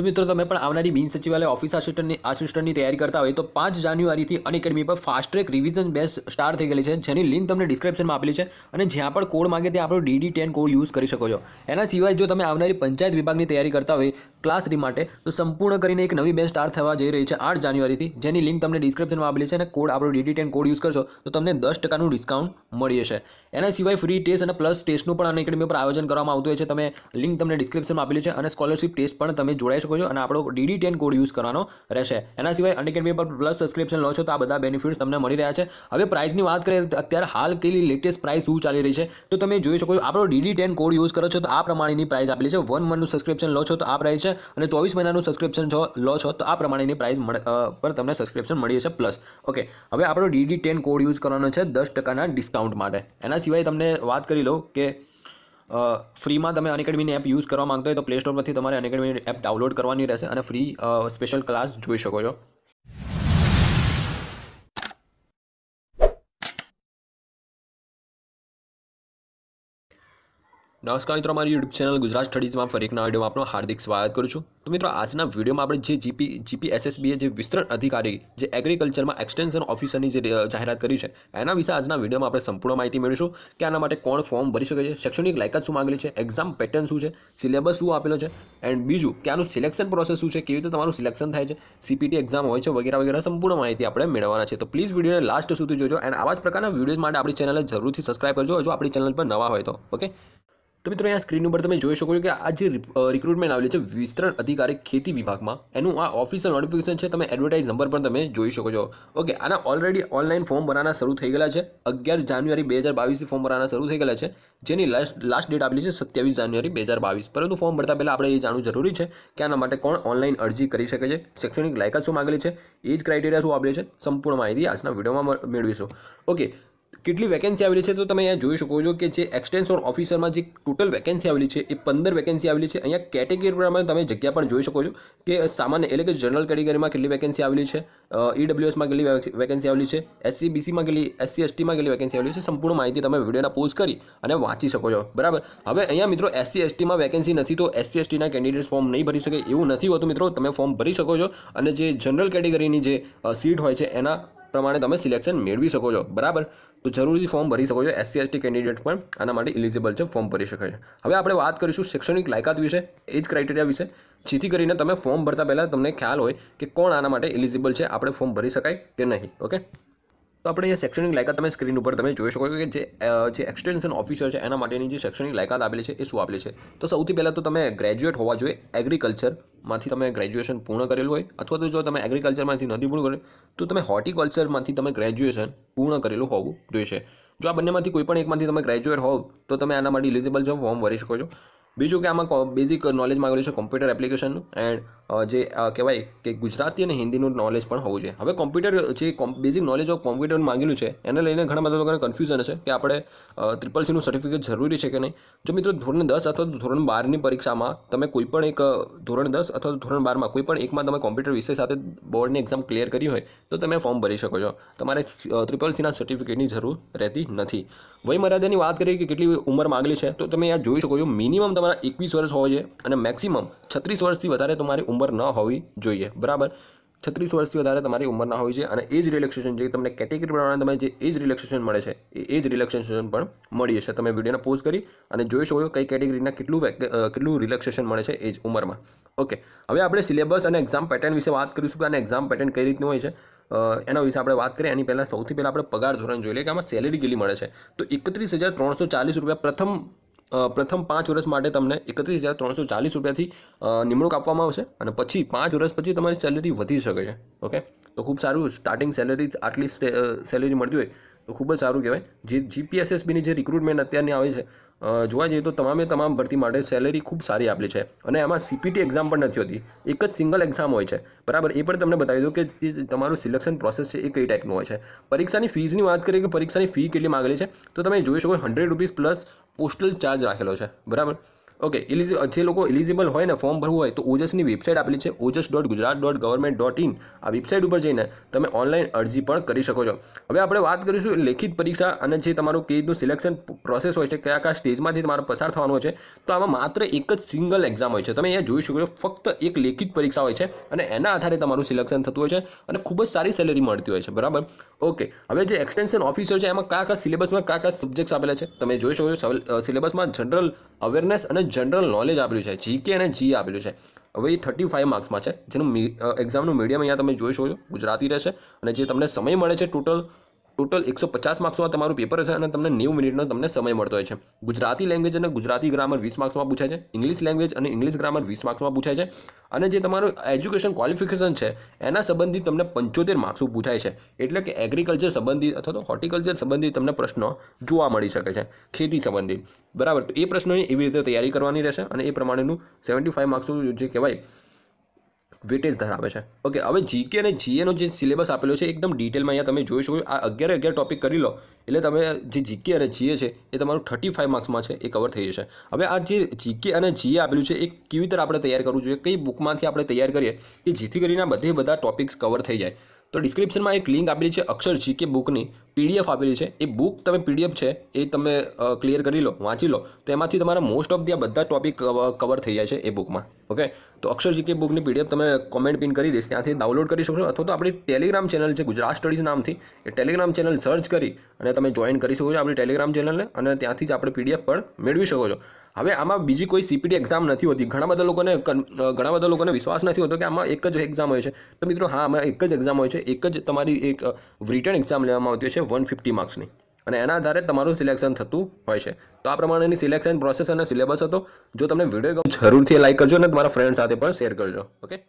તો મિત્રો તમે પણ આવનારી બિન સચિવાલય ઓફિસ આસિસ્ટન્ટની આસિસ્ટન્ટની તૈયારી કરતા હોય તો પાંચ જાન્યુઆરીથી અનએકેડમી પર ફાસ્ટ રિવિઝન બેસ્ટ સ્ટાર્ટ થઈ ગયેલી છે જેની લિંક તમને ડિસ્ક્રિપ્શનમાં આપેલી છે અને જ્યાં પણ કોડ માગે ત્યાં આપણો ડીડી ટેન કોડ યુઝ કરી શકો છો એના સિવાય જો તમે આવનારી પંચાયત વિભાગની તૈયારી કરતા હોય ક્લાસ થ્રી માટે તો સંપૂર્ણ કરીને એક નવી બેસ્ટ સ્ટાર થવા જઈ રહી છે આઠ જાન્યુઆરીથી જેની લિંક તમને ડિસ્ક્રિપ્શનમાં આપેલી છે અને કોડ આપણો ડીડી ટેન કોડ યુઝ કરશો તો તમને દસ ટકાનું ડિસ્કાઉન્ટ મળી જશે એના સિવાય ફ્રી ટેસ્ટ અને પ્લસ ટેસ્ટનું પણ અનએકેડમી પર આયોજન કરવામાં આવતું હોય છે તમે લિંક તમને ડિસ્ક્રિપ્શનમાં આપેલી છે અને સ્કોલરશિપ ટેસ્ટ પણ તમે જોડાઈ શકો શકો છો અને આપણો ડીડી ટેન કોડ યુઝ કરવાનો રહેશે એના સિવાય અનકેડ પે પર પ્લસ સબસ્ક્રિપ્શન લો છો તો આ બધા બેનિફિટ્સ તમને મળી રહ્યા છે હવે પ્રાઇસની વાત કરીએ અત્યારે હાલ કેલી લેટેસ્ટ પ્રાઇસ શું ચાલી રહી છે તો તમે જોઈ શકો છો આપણો ડીડી ટેન કોડ યુઝ કરો છો તો આ પ્રમાણેની પ્રાઇસ આપેલી છે વન મંથનું સબસ્ક્રિપ્શન લો છો તો આ પ્રાઇસ છે અને ચોવીસ મહિનાનું સબસ્ક્રિપ્શન લો છો તો આ પ્રમાણેની પ્રાઇસ પર તમને સબસ્ક્રિપ્શન મળી જશે પ્લસ ઓકે હવે આપણો ડીડી ટેન કોડ યુઝ કરવાનો છે દસ ટકાના ડિસ્કાઉન્ટ માટે એના સિવાય તમને વાત કરી લઉં કે ફ્રીમાં તમે અનએકેડમીની એપ યુઝ કરવા માંગતા હોય તો પ્લે સ્ટોર પરથી તમારે અનએકેડમીની એપ ડાઉનલોડ કરવાની રહેશે અને ફ્રી સ્પેશિયલ ક્લાસ જોઈ શકો છો નમસ્કાર મિત્રો મારી યુટ્યુબ ચેનલ ગુજરાત સ્ટડીઝમાં ફરી એક નવા વિડીયોમાં આપનું હાર્દિક સ્વાગત કરું છું તો મિત્રો આજના વિડીયોમાં આપણે જે જીપી જીપીએસએસબીએ જે વિસ્તરણ અધિકારી જે એગ્રીકલ્ચરમાં એક્સટેન્શન ઓફિસરની જે જાહેરાત કરી છે એના વિશે આજના વિડીયોમાં આપણે સંપૂર્ણ માહિતી મેળવીશું કે આના માટે કોણ ફોર્મ ભરી શકે છે શૈક્ષણિક લાયકાત શું માંગેલી છે એક્ઝામ પેટર્ન શું છે સિલેબસ શું આપેલો છે એન્ડ બીજું કે આનું સિલેક્શન પ્રોસેસ શું છે કેવી રીતે તમારું સિલેક્શન થાય છે સીપીટી એક્ઝામ હોય છે વગેરે વગેરે સંપૂર્ણ માહિતી આપણે મેળવવાના છે તો પ્લીઝ વિડીયોને લાસ્ટ સુધી જોજો એન્ડ આવા જ પ્રકારના વિડીયોઝ માટે આપણી ચેનલને જરૂરથી સબસ્ક્રાઇબ કરજો જો આપણી ચેનલ પર નવા હોય તો ઓકે તો મિત્રો અહીંયા સ્ક્રીન ઉપર તમે જોઈ શકો છો કે આ જે રિક્રુટમેન્ટ આવેલી છે વિસ્તરણ અધિકારી ખેતી વિભાગમાં એનું આ ઓફિશિયલ નોટિફિકેશન છે તમે એડવર્ટાઇઝ નંબર પણ તમે જોઈ શકો છો ઓકે આના ઓલરેડી ઓનલાઈન ફોર્મ ભરવાના શરૂ થઈ ગયેલા છે અગિયાર જાન્યુઆરી બે હજાર બાવીસથી ફોર્મ ભરવાના શરૂ થઈ ગયેલા છે જેની લાસ્ટ લાસ્ટ ડેટ આપેલી છે સત્યાવીસ જાન્યુઆરી બે હજાર બાવીસ પરંતુ ફોર્મ ભરતા પહેલાં આપણે એ જાણવું જરૂરી છે કે આના માટે કોણ ઓનલાઈન અરજી કરી શકે છે શૈક્ષણિક લાયકાત શું માગેલી છે એજ ક્રાઇટેરિયા શું આપેલી છે સંપૂર્ણ માહિતી આજના વિડીયોમાં મેળવીશું ઓકે કેટલી વેકેન્સી આવેલી છે તો તમે અહીંયા જોઈ શકો છો કે જે એક્સટેન્શન ઓફિસરમાં જે ટોટલ વેકેન્સી આવેલી છે એ પંદર વેકેન્સી આવેલી છે અહીંયા કેટેગરી પ્રમાણે તમે જગ્યા પણ જોઈ શકો છો કે સામાન્ય એટલે કે જનરલ કેટેગરીમાં કેટલી વેકેન્સી આવેલી છે ઈડબ્લ્યુએસમાં કેટલી વેકેન્સી આવેલી છે એસસી બીસીમાં કેટલી એસસી એસટીમાં કેટલી વેકેન્સી આવેલી છે સંપૂર્ણ માહિતી તમે વિડીયોના પોઝ કરી અને વાંચી શકો છો બરાબર હવે અહીંયા મિત્રો એસસી એસટીમાં વેકેન્સી નથી તો એસસી એસટીના કેન્ડિડેટ્સ ફોર્મ નહીં ભરી શકે એવું નથી હોતું મિત્રો તમે ફોર્મ ભરી શકો છો અને જે જનરલ કેટેગરીની જે સીટ હોય છે એના પ્રમાણે તમે સિલેક્શન મેળવી શકો છો બરાબર તો જરૂરી ફોર્મ ભરી શકો છો એસસી એસટી કેન્ડિડેટ પણ આના માટે ઇલિજિબલ છે ફોર્મ ભરી શકે છે હવે આપણે વાત કરીશું શૈક્ષણિક લાયકાત વિશે એ જ ક્રાઇટેરિયા વિશે જેથી કરીને તમે ફોર્મ ભરતા પહેલાં તમને ખ્યાલ હોય કે કોણ આના માટે ઇલિજિબલ છે આપણે ફોર્મ ભરી શકાય કે નહીં ઓકે તો આપણે અહીંયા શૈક્ષણિક લાયકાત તમે સ્ક્રીન ઉપર તમે જોઈ શકો છો કે જે જે એક્સટેન્શન ઓફિસર છે એના માટેની જે શૈક્ષણિક લાયકાત આપેલી છે એ શું આપેલી છે તો સૌથી પહેલાં તો તમે ગ્રેજ્યુએટ હોવા જોઈએ એગ્રીકલ્ચર માંથી તમે ગ્રેજ્યુએશન પૂર્ણ કરેલું હોય અથવા તો જો તમે એગ્રીકલ્ચરમાંથી નથી પૂર્ણ કરેલું તો તમે હોર્ટિકલ્ચરમાંથી તમે ગ્રેજ્યુએશન પૂર્ણ કરેલું હોવું જોઈશે જો આ બંનેમાંથી કોઈ પણ એકમાંથી તમે ગ્રેજ્યુએટ હોવ તો તમે આના માટે ઇલિજિબલ છો ફોર્મ ભરી શકો છો બીજું કે આમાં બેઝિક નોલેજ માગેલું છે કોમ્પ્યુટર એપ્લિકેશનનું એન્ડ જે કહેવાય કે ગુજરાતી અને હિન્દીનું નોલેજ પણ હોવું જોઈએ હવે કોમ્પ્યુટર જે બેઝિક નોલેજ ઓફ કોમ્પ્યુટર માગેલું છે એને લઈને ઘણા બધા લોકોને કન્ફ્યુઝન છે કે આપણે ત્રિપલ સીનું સર્ટિફિકેટ જરૂરી છે કે નહીં જો મિત્રો ધોરણ દસ અથવા તો ધોરણ બારની પરીક્ષામાં તમે કોઈ પણ એક ધોરણ દસ અથવા ધોરણ બારમાં કોઈ પણ એકમાં તમે કોમ્પ્યુટર વિષય સાથે બોર્ડની એક્ઝામ ક્લિયર કરી હોય તો તમે ફોર્મ ભરી શકો છો તમારે ટ્રિપલ સીના સર્ટિફિકેટની જરૂર રહેતી નથી વયમર્યાદાની વાત કરીએ કે કેટલી ઉંમર માગલી છે તો તમે આ જોઈ શકો છો મિનિમમ તમારે ઉંમર એકવીસ વર્ષ હોય છે અને મેક્સિમમ છત્રીસ વર્ષથી વધારે તમારી ઉંમર ન હોવી જોઈએ બરાબર છત્રીસ વર્ષથી વધારે તમારી ઉંમર ના હોવી જોઈએ અને એજ રિલેક્સેશન જે તમને કેટેગરી પ્રમાણે તમે જે એ જ રિલેક્સેશન મળે છે એ એજ રિલેક્સેશન પણ મળી જશે તમે વિડીયોને પોઝ કરી અને જોઈ શકો કઈ કેટેગરીના કેટલું કેટલું રિલેક્સેશન મળે છે એજ ઉંમરમાં ઓકે હવે આપણે સિલેબસ અને એક્ઝામ પેટર્ન વિશે વાત કરીશું કે અને એક્ઝામ પેટર્ન કઈ રીતનું હોય છે એના વિશે આપણે વાત કરીએ એની પહેલાં સૌથી પહેલાં આપણે પગાર ધોરણ જોઈ લઈએ કે આમાં સેલેરી કેટલી મળે છે તો એકત્રીસ હજાર ત્રણસો ચાલીસ રૂપિયા પ્રથમ પ્રથમ પાંચ વર્ષ માટે તમને એકત્રીસ હજાર ત્રણસો ચાલીસ રૂપિયાથી નિમણૂક આપવામાં આવશે અને પછી પાંચ વર્ષ પછી તમારી સેલેરી વધી શકે છે ઓકે તો ખૂબ સારું સ્ટાર્ટિંગ સેલેરી આટલી સેલેરી મળતી હોય તો ખૂબ જ સારું કહેવાય જે જીપીએસએસબીની જે રિક્રુટમેન્ટ અત્યારની આવે છે જોવા જઈએ તો તમામે તમામ ભરતી માટે સેલેરી ખૂબ સારી આપેલી છે અને એમાં સીપીટી એક્ઝામ પણ નથી હોતી એક જ સિંગલ એક્ઝામ હોય છે બરાબર એ પણ તમને બતાવી દો કે તમારું સિલેક્શન પ્રોસેસ છે એ કઈ ટાઈપનું હોય છે પરીક્ષાની ફીઝની વાત કરીએ કે પરીક્ષાની ફી કેટલી માગેલી છે તો તમે જોઈ શકો hundred rupees plus postal charge રાખેલો છે બરાબર ઓકે ઇલિજિબલ જે લોકો ઇલિજિબલ હોય ને ફોર્મ ભરવું હોય તો ઓજસની વેબસાઇટ આપેલી છે OJAS dot Gujarat dot government dot in આ વેબસાઇટ ઉપર જઈને તમે ઓનલાઈન અરજી પણ કરી શકો છો હવે આપણે વાત કરીશું લેખિત પરીક્ષા અને જે તમારું કેજનું સિલેક્શન પ્રોસેસ હોય છે કયા કયા સ્ટેજમાંથી તમારે પસાર થવાનો છે તો આમાં માત્ર એક જ સિંગલ એક્ઝામ હોય છે તમે અહીંયા જોઈ શકો છો ફક્ત એક લેખિત પરીક્ષા હોય છે અને એના આધારે તમારું સિલેક્શન થતું હોય છે અને ખૂબ જ સારી સેલેરી મળતી હોય છે બરાબર ઓકે હવે જે એક્સટેન્શન ઓફિસર છે એમાં કયા કયા સિલેબસમાં કયા કયા સબ્જેક્ટ્સ આપેલા છે તમે જોઈ શકો છો સિલેબસમાં જનરલ અવેરનેસ અને જનરલ નોલેજ આપેલું છે જીકે અને જી આપેલું છે હવે એ થર્ટી ફાઇવ માર્ક્સમાં છે જેનું એક્ઝામનું મીડિયમ અહીંયા તમે જોઈ શકો છો ગુજરાતી રહેશે અને જે તમને સમય મળે છે ટોટલ ટોટલ એકસો પચાસ માર્ક્સમાં તમારું પેપર હશે અને તમને નેવું મિનિટનો તમને સમય મળતો હોય છે ગુજરાતી લેંગ્વેજ અને ગુજરાતી ગ્રામર વીસ માર્ક્સમાં પૂછાય છે ઇંગ્લિશ લેંગ્વેજ અને ઇંગ્લિશ ગ્રામર વીસ માર્ક્સમાં પૂછાય છે અને જે તમારું એજ્યુકેશન ક્વોલિફિકેશન છે એના સંબંધિત તમને પંચોતેર માર્ક્સો પૂછાય છે એટલે કે એગ્રીકલ્ચર સંબંધિત અથવા તો હોર્ટિકલ્ચર સંબંધિત તમને પ્રશ્નો જોવા મળી શકે છે ખેતી સંબંધિત બરાબર તો એ પ્રશ્નોની એવી રીતે તૈયારી કરવાની રહેશે અને એ પ્રમાણેનું સેવન્ટી ફાઇવ માર્ક્સનું જે કહેવાય વેટેજ ધરાવે છે ઓકે હવે જીકે અને જીએનો જે સિલેબસ આપેલો છે એકદમ ડિટેલમાં અહીંયા તમે જોઈ શકો આ અગિયાર અગિયાર ટોપિક કરી લો એટલે તમે જે જીકે અને જીએ છે એ તમારું થર્ટી ફાઇવ માર્ક્સમાં છે એ કવર થઈ જશે હવે આ જે જીકે અને જીએ આપેલું છે એ કેવી રીતે આપણે તૈયાર કરવું જોઈએ કઈ બુકમાંથી આપણે તૈયાર કરીએ કે જેથી કરીને આ બધે બધા ટોપિક્સ કવર થઈ જાય તો ડિસ્ક્રિપ્શનમાં એક લિંક આપેલી છે અક્ષર જીકે બુકની પીડીએફ આપેલી છે એ બુક તમે પીડીએફ છે એ તમે ક્લિયર કરી લો વાંચી લો તો એમાંથી તમારા મોસ્ટ ઓફ ધી આ બધા ટોપિક કવર થઈ જાય છે એ બુકમાં ઓકે તો અક્ષર જીકે બુકની પીડીએફ તમે કોમેન્ટ પિન કરી દઈશ ત્યાંથી ડાઉનલોડ કરી શકશો અથવા તો આપણી ટેલિગ્રામ ચેનલ છે ગુજરાત સ્ટડીઝ નામથી એ ટેલિગ્રામ ચેનલ સર્ચ કરી અને તમે જોઈન કરી શકો છો આપણી ટેલિગ્રામ ચેનલને અને ત્યાંથી જ આપણે પીડીએફ પણ મેળવી શકો છો હવે આમાં બીજી કોઈ સીપીટી એક્ઝામ નથી હોતી ઘણા બધા લોકોને ઘણા બધા લોકોને વિશ્વાસ નથી હોતો કે આમાં એક જ એક્ઝામ હોય છે તો મિત્રો હા આમાં એક જ એક્ઝામ હોય છે એક જ તમારી એક રિટર્ન એક્ઝામ લેવામાં આવતી હોય છે વન ફિફ્ટી માર્ક્સની અને એના આધારે તમારું સિલેક્શન થતું હોય છે તો આ પ્રમાણેની સિલેક્શન પ્રોસેસ અને સિલેબસ હતો જો તમને વિડીયો જરૂરથી લાઈક કરજો અને તમારા ફ્રેન્ડ સાથે પણ શેર કરજો ઓકે